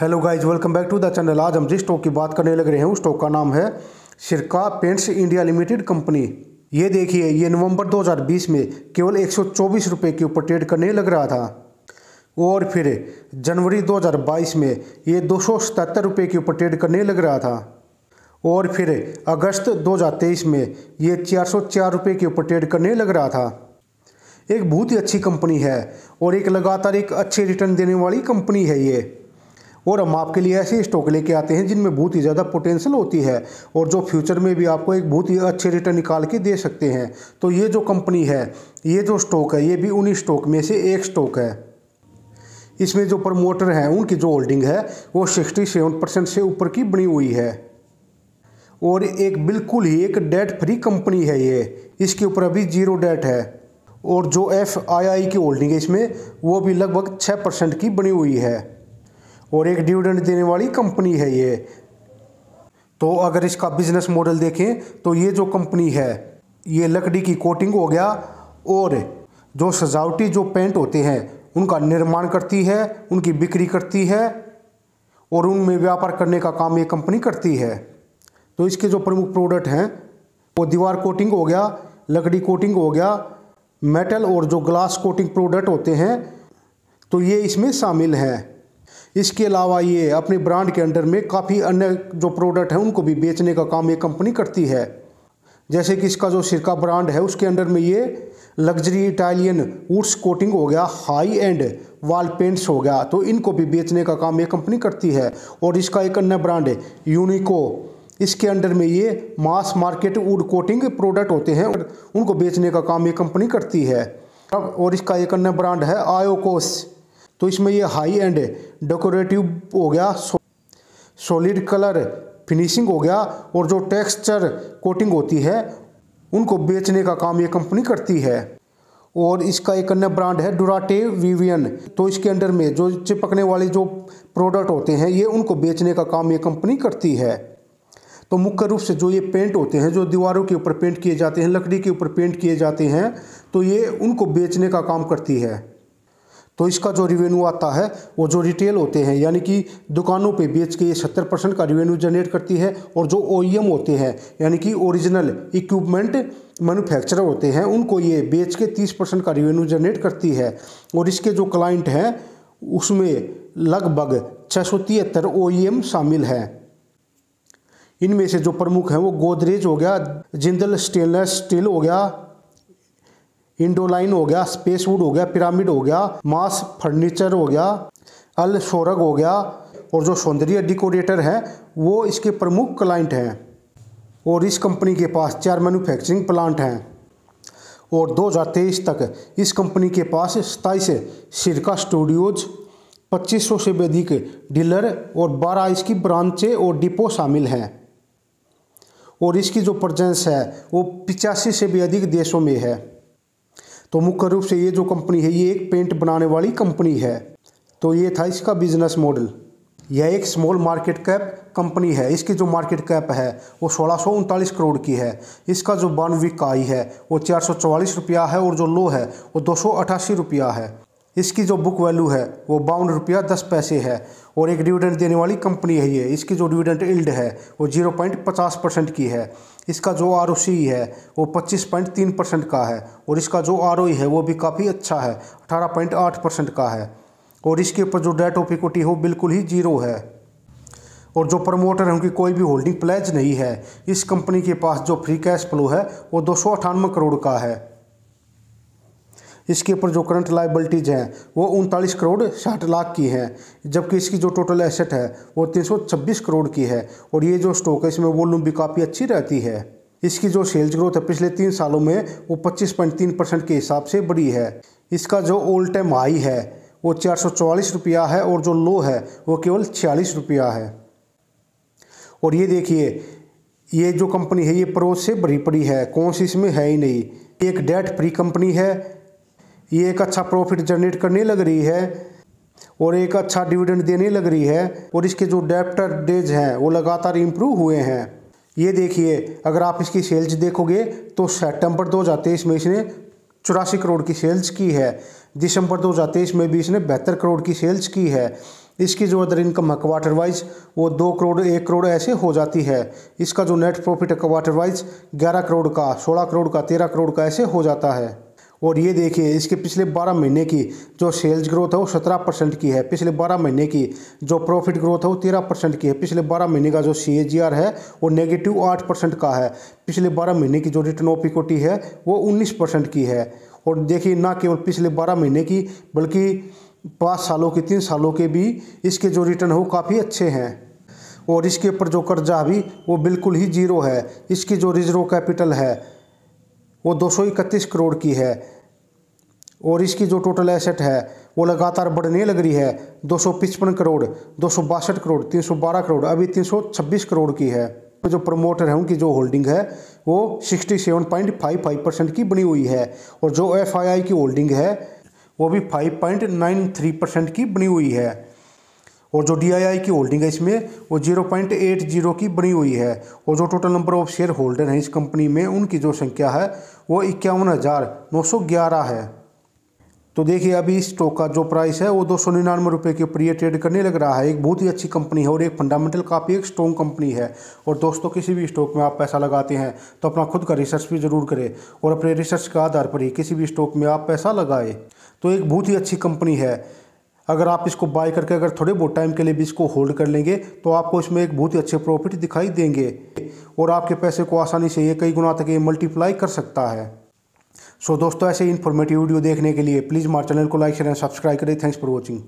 hello guys welcome back to the channel आज हम जिस स्टॉक की बात करने लग रहे हैं उस स्टॉक का नाम है सिरका पेंट्स इंडिया लिमिटेड कंपनी ये देखिए ये नवंबर 2020 में केवल एक सौ के ऊपर ट्रेड करने लग रहा था और फिर जनवरी 2022 में ये दो सौ के ऊपर ट्रेड करने लग रहा था और फिर अगस्त 2023 में ये चार सौ के ऊपर ट्रेड करने लग रहा था एक बहुत ही अच्छी कंपनी है और एक लगातार एक अच्छे रिटर्न देने वाली कंपनी है ये और हम आपके लिए ऐसे स्टॉक लेके आते हैं जिनमें बहुत ही ज़्यादा पोटेंशियल होती है और जो फ्यूचर में भी आपको एक बहुत ही अच्छे रिटर्न निकाल के दे सकते हैं तो ये जो कंपनी है ये जो स्टॉक है ये भी उन्हीं स्टॉक में से एक स्टॉक है इसमें जो प्रमोटर हैं उनकी जो होल्डिंग है वो सिक्सटी सेवन परसेंट से ऊपर की बनी हुई है और एक बिल्कुल ही एक डेट फ्री कंपनी है ये इसके ऊपर अभी जीरो डेट है और जो एफ आई आई की होल्डिंग है इसमें वो भी लगभग छः परसेंट की बनी हुई है और एक डिविडेंड देने वाली कंपनी है ये तो अगर इसका बिजनेस मॉडल देखें तो ये जो कंपनी है ये लकड़ी की कोटिंग हो गया और जो सजावटी जो पेंट होते हैं उनका निर्माण करती है उनकी बिक्री करती है और उनमें व्यापार करने का काम ये कंपनी करती है तो इसके जो प्रमुख प्रोडक्ट हैं वो दीवार कोटिंग हो गया लकड़ी कोटिंग हो गया मेटल और जो ग्लास कोटिंग प्रोडक्ट होते हैं तो ये इसमें शामिल हैं इसके अलावा ये अपने ब्रांड के अंडर में काफ़ी अन्य जो प्रोडक्ट हैं उनको भी बेचने का काम ये कंपनी करती है जैसे कि इसका जो सिरका ब्रांड है उसके अंडर में ये लग्जरी इटालियन वुड्स कोटिंग हो गया हाई एंड वॉल पेंट्स हो गया तो इनको भी बेचने का काम ये कंपनी करती है और इसका एक अन्य ब्रांड है यूनिको इसके अंडर में ये mass market wood coating product होते हैं उनको बेचने का काम ये कंपनी करती है और इसका एक अन्य ब्रांड है आयोकोस तो इसमें ये हाई एंड डेकोरेटिव हो गया सॉलिड कलर फिनिशिंग हो गया और जो टेक्सचर कोटिंग होती है उनको बेचने का काम ये कंपनी करती है और इसका एक अन्य ब्रांड है डुराटे विवियन तो इसके अंडर में जो चिपकने वाले जो प्रोडक्ट होते हैं ये उनको बेचने का काम ये कंपनी करती है तो मुख्य रूप से जो ये पेंट होते हैं जो दीवारों के ऊपर पेंट किए जाते हैं लकड़ी के ऊपर पेंट किए जाते हैं तो ये उनको बेचने का काम करती है तो इसका जो रिवेन्यू आता है वो जो रिटेल होते हैं यानी कि दुकानों पे बेच के ये सत्तर परसेंट का रिवेन्यू जनरेट करती है और जो ओ e होते हैं यानी कि ओरिजिनल इक्विपमेंट मैन्युफैक्चरर होते हैं उनको ये बेच के तीस परसेंट का रिवेन्यू जनरेट करती है और इसके जो क्लाइंट हैं उसमें लगभग छः सौ तिहत्तर ओ e शामिल हैं इनमें से जो प्रमुख हैं वो गोदरेज हो गया जिंदल स्टेनलेस स्टील हो गया इंडोलाइन हो गया स्पेस वुड हो गया पिरामिड हो गया मास फर्नीचर हो गया अल शोरग हो गया और जो सौंदर्य डिकोरेटर हैं वो इसके प्रमुख क्लाइंट हैं और इस कंपनी के पास चार मैन्युफैक्चरिंग प्लांट हैं और 2023 तक इस कंपनी के पास सताईस सिरका स्टूडियोज़ 2500 से भी अधिक डीलर और 12 इसकी ब्रांचें और डिपो शामिल हैं और इसकी जो प्रजेंस है वो पिचासी से भी अधिक देशों में है तो मुख्य रूप से ये जो कंपनी है ये एक पेंट बनाने वाली कंपनी है तो ये था इसका बिजनेस मॉडल यह एक स्मॉल मार्केट कैप कंपनी है इसकी जो मार्केट कैप है वो सोलह करोड़ की है इसका जो विक आई है वो चार रुपया है और जो लो है वो दो रुपया है इसकी जो बुक वैल्यू है वो बावन रुपया दस पैसे है और एक डिविडेंड देने वाली कंपनी है ये इसकी जो डिविडेंड इल्ड है वो जीरो पॉइंट पचास परसेंट की है इसका जो आर है वो 25.3 परसेंट का है और इसका जो आर है वो भी काफ़ी अच्छा है 18.8 परसेंट का है और इसके ऊपर जो डेट ऑफ इक्विटी हो बिल्कुल ही जीरो है और जो प्रमोटर है उनकी कोई भी होल्डिंग प्लेज नहीं है इस कंपनी के पास जो फ्री कैश फ्लो है वो दो करोड़ का है इसके ऊपर जो करंट लाइबिलिटीज़ हैं वो उनतालीस करोड़ साठ लाख की है जबकि इसकी जो टोटल एसेट है वो तीन सौ छब्बीस करोड़ की है और ये जो स्टॉक है इसमें वॉल्यूम भी काफ़ी अच्छी रहती है इसकी जो सेल्स ग्रोथ है पिछले तीन सालों में वो पच्चीस पॉइंट तीन परसेंट के हिसाब से बढ़ी है इसका जो ओल्ड टाइम हाई है वो चार सौ चौवालीस रुपया है और जो लो है वो केवल छियालीस रुपया है और ये देखिए ये जो कंपनी है ये पड़ोस से भरी पड़ी है कौन सी इसमें है ही नहीं एक डेट फ्री कंपनी है ये एक अच्छा प्रॉफिट जनरेट करने लग रही है और एक अच्छा डिविडेंड देने लग रही है और इसके जो डेप्टर डेज हैं वो लगातार इम्प्रूव हुए हैं ये देखिए अगर आप इसकी सेल्स देखोगे तो सेप्टेम्बर दो हज़ार तेईस में इसने चौरासी करोड़ की सेल्स की है दिसंबर दो हज़ार तेईस में भी इसने बहत्तर करोड़ की सेल्स की है इसकी जो अदर इनकम है क्वार्टर वाइज वो दो करोड़ एक करोड़ ऐसे हो जाती है इसका जो नेट प्रॉफिट है क्वार्टर वाइज ग्यारह करोड़ का सोलह करोड़ का तेरह करोड़ का ऐसे हो जाता है और ये देखिए इसके पिछले 12 महीने की जो सेल्स ग्रोथ है वो 17 परसेंट की है पिछले 12 महीने की जो प्रॉफिट ग्रोथ है वो 13 परसेंट की है पिछले 12 महीने का जो सी है वो नेगेटिव आठ परसेंट का है पिछले 12 महीने की जो रिटर्न ऑफ इक्विटी है वो उन्नीस परसेंट की है और देखिए ना केवल पिछले बारह महीने की बल्कि पाँच सालों के तीन सालों के भी इसके जो रिटर्न है वो काफ़ी अच्छे हैं और इसके ऊपर जो कर्जा भी वो बिल्कुल ही जीरो है इसकी जो रिजर्व कैपिटल है वो दो करोड़ की है और इसकी जो टोटल एसेट है वो लगातार बढ़ने लग रही है दो करोड़ दो करोड़ 312 करोड़ अभी 326 करोड़ की है जो प्रमोटर है उनकी जो होल्डिंग है वो 67.55 परसेंट की बनी हुई है और जो एफआईआई की होल्डिंग है वो भी 5.93 परसेंट की बनी हुई है और जो आई की होल्डिंग है इसमें वो जीरो पॉइंट एट जीरो की बनी हुई है और जो total number of share holder हैं इस कंपनी में उनकी जो संख्या है वो इक्यावन हज़ार नौ सौ ग्यारह है तो देखिए अभी इस स्टॉक का जो प्राइस है वो दो सौ निन्यानवे रुपये के ऊपर ये ट्रेड करने लग रहा है एक बहुत ही अच्छी कंपनी है और एक फंडामेंटल काफ़ी एक स्ट्रॉन्ग कंपनी है और दोस्तों किसी भी स्टॉक में आप पैसा लगाते हैं तो अपना खुद का रिसर्च भी ज़रूर करें और अपने रिसर्च के आधार पर ही किसी भी स्टॉक में आप पैसा लगाए तो एक बहुत ही अच्छी कंपनी है अगर आप इसको बाय करके अगर थोड़े बहुत टाइम के लिए भी इसको होल्ड कर लेंगे तो आपको इसमें एक बहुत ही अच्छे प्रॉफिट दिखाई देंगे और आपके पैसे को आसानी से ये कई गुना तक ये मल्टीप्लाई कर सकता है सो so, दोस्तों ऐसे इन्फॉर्मेटिव वीडियो देखने के लिए प्लीज़ हमारे चैनल को लाइक शेयर एंड सब्सक्राइब करें थैंक्स फॉर वॉचिंग